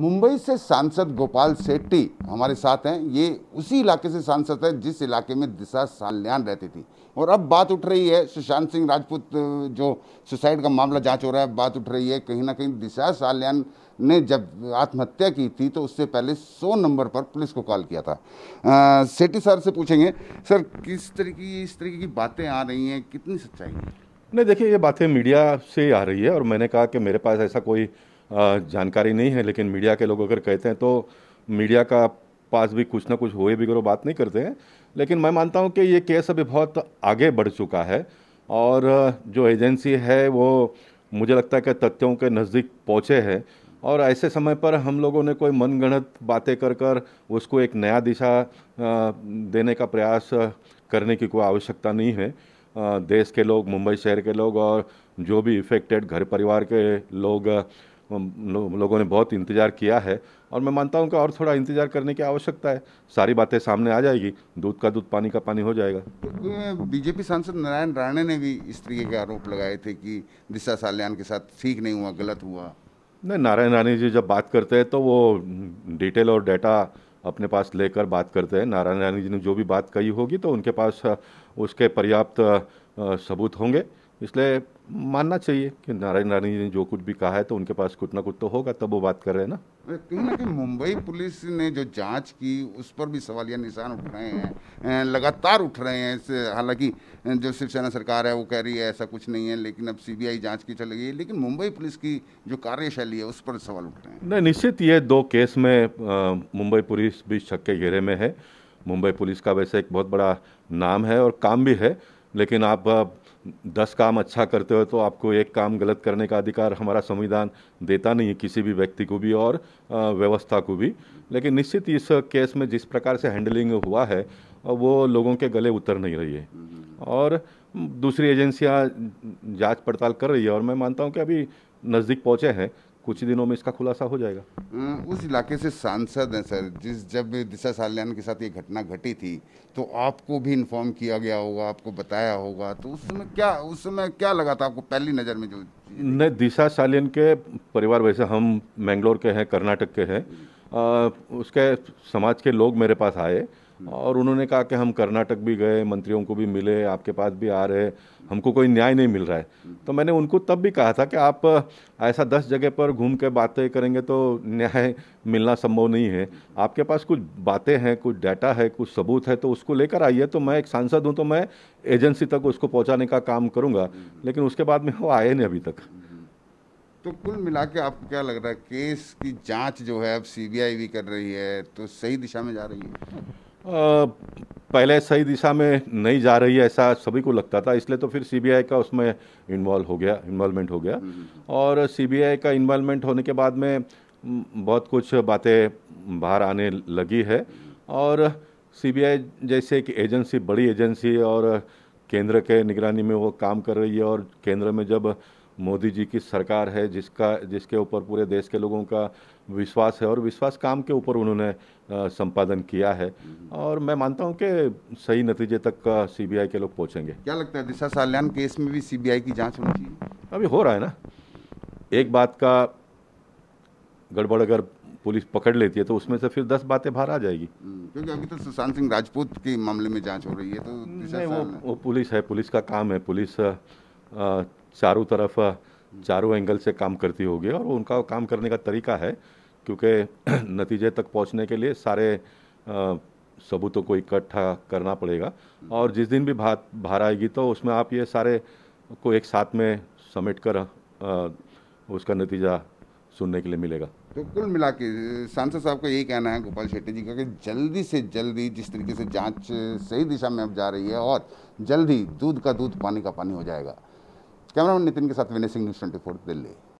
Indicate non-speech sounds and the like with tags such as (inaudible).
मुंबई से सांसद गोपाल सेट्टी हमारे साथ हैं ये उसी इलाके से सांसद हैं जिस इलाके में दिशा साल्यान रहती थी और अब बात उठ रही है सुशांत सिंह राजपूत जो सुसाइड का मामला जांच हो रहा है बात उठ रही है कहीं ना कहीं दिशा साल्यान ने जब आत्महत्या की थी तो उससे पहले सो नंबर पर पुलिस को कॉल किया था सेट्टी सर से पूछेंगे सर किस तरीके की इस तरीके की बातें आ रही हैं कितनी सच्चाई है नहीं देखिए ये बातें मीडिया से आ रही है और मैंने कहा कि मेरे पास ऐसा कोई जानकारी नहीं है लेकिन मीडिया के लोग अगर कहते हैं तो मीडिया का पास भी कुछ ना कुछ हुए बिगड़ो बात नहीं करते हैं लेकिन मैं मानता हूँ कि ये केस अभी बहुत आगे बढ़ चुका है और जो एजेंसी है वो मुझे लगता है कि तथ्यों के नज़दीक पहुँचे हैं और ऐसे समय पर हम लोगों ने कोई मनगणत बातें कर कर उसको एक नया दिशा देने का प्रयास करने की कोई आवश्यकता नहीं है देश के लोग मुंबई शहर के लोग और जो भी इफ़ेक्टेड घर परिवार के लोग लो, लोगों ने बहुत इंतज़ार किया है और मैं मानता हूँ कि और थोड़ा इंतज़ार करने की आवश्यकता है सारी बातें सामने आ जाएगी दूध का दूध पानी का पानी हो जाएगा बीजेपी सांसद नारायण राणे ने भी इस तरीके के आरोप लगाए थे कि दिशा साल्यान के साथ ठीक नहीं हुआ गलत हुआ नहीं नारायण राणे जी जब बात करते हैं तो वो डिटेल और डाटा अपने पास लेकर बात करते हैं नारायण राणे जी ने जो भी बात कही होगी तो उनके पास उसके पर्याप्त सबूत होंगे इसलिए मानना चाहिए कि नारायण रानी ने जो कुछ भी कहा है तो उनके पास कुछ ना कुछ तो होगा तब वो बात कर रहे हैं ना कहीं ना कहीं मुंबई पुलिस ने जो जांच की उस पर भी सवालिया निशान उठ रहे हैं लगातार उठ रहे हैं हालांकि जो शिवसेना सरकार है वो कह रही है ऐसा कुछ नहीं है लेकिन अब सीबीआई जांच की चली गई है लेकिन मुंबई पुलिस की जो कार्यशैली है उस पर सवाल उठ रहे हैं नहीं निश्चित ये दो केस में मुंबई पुलिस भी शक के घेरे में है मुंबई पुलिस का वैसे एक बहुत बड़ा नाम है और काम भी है लेकिन आप दस काम अच्छा करते हो तो आपको एक काम गलत करने का अधिकार हमारा संविधान देता नहीं है किसी भी व्यक्ति को भी और व्यवस्था को भी लेकिन निश्चित इस केस में जिस प्रकार से हैंडलिंग हुआ है वो लोगों के गले उतर नहीं रही है और दूसरी एजेंसियां जांच पड़ताल कर रही है और मैं मानता हूं कि अभी नज़दीक पहुंचे हैं कुछ दिनों में इसका खुलासा हो जाएगा हम्म, उस इलाके से सांसद हैं सर जिस जब दिशा साल्यान के साथ ये घटना घटी थी तो आपको भी इन्फॉर्म किया गया होगा आपको बताया होगा तो उस समय क्या उस समय क्या लगा था आपको पहली नज़र में जो नहीं दिशा सालियन के परिवार वैसे हम मैंगलोर के हैं कर्नाटक के हैं उसके समाज के लोग मेरे पास आए और उन्होंने कहा कि हम कर्नाटक भी गए मंत्रियों को भी मिले आपके पास भी आ रहे हमको कोई न्याय नहीं मिल रहा है तो मैंने उनको तब भी कहा था कि आप ऐसा दस जगह पर घूम के बातें करेंगे तो न्याय मिलना संभव नहीं है आपके पास कुछ बातें हैं कुछ डाटा है कुछ सबूत है तो उसको लेकर आइए तो मैं एक सांसद हूँ तो मैं एजेंसी तक उसको पहुँचाने का काम करूँगा लेकिन उसके बाद में वो आए नहीं अभी तक तो कुल मिला के आपको क्या लग रहा है केस की जांच जो है अब सीबीआई भी कर रही है तो सही दिशा में जा रही है पहले सही दिशा में नहीं जा रही है ऐसा सभी को लगता था इसलिए तो फिर सीबीआई का उसमें इन्वॉल्व हो गया इन्वॉल्वमेंट हो गया हम्म, हम्म, हम्म। और सीबीआई का इन्वॉल्वमेंट होने के बाद में बहुत कुछ बातें बाहर आने लगी है और सीबीआई जैसे एक एजेंसी बड़ी एजेंसी और केंद्र के निगरानी में वो काम कर रही है और केंद्र में जब मोदी जी की सरकार है जिसका जिसके ऊपर पूरे देश के लोगों का विश्वास है और विश्वास काम के ऊपर उन्होंने संपादन किया है हम्म। और मैं मानता हूं कि सही नतीजे तक सीबीआई के लोग पहुंचेंगे क्या लगता है दिशा साल्यान केस में भी सीबीआई की जांच होनी चाहिए अभी हो रहा है ना एक बात का गड़बड़ अगर पुलिस पकड़ लेती है तो उसमें से फिर दस बातें बाहर आ जाएगी हम्म, क्योंकि अभी तो सुशांत सिंह राजपूत के मामले में जांच हो रही है तो नहीं वो, वो पुलिस है पुलिस का काम है पुलिस आ, चारों तरफ चारों एंगल से काम करती होगी और उनका काम करने का तरीका है क्योंकि (clears throat) नतीजे तक पहुंचने के लिए सारे सबूतों को इकट्ठा करना पड़ेगा और जिस दिन भी भा भार आएगी तो उसमें आप ये सारे को एक साथ में समेट कर उसका नतीजा सुनने के लिए मिलेगा तो कुल मिला के सांसद साहब का यही कहना है गोपाल शेट्टी जी का कि जल्दी से जल्दी जिस तरीके से जांच सही दिशा में अब जा रही है और जल्दी दूध का दूध पानी का पानी हो जाएगा कैमरामैन नितिन के साथ विनय सिंह न्यूज़ ट्वेंटी दिल्ली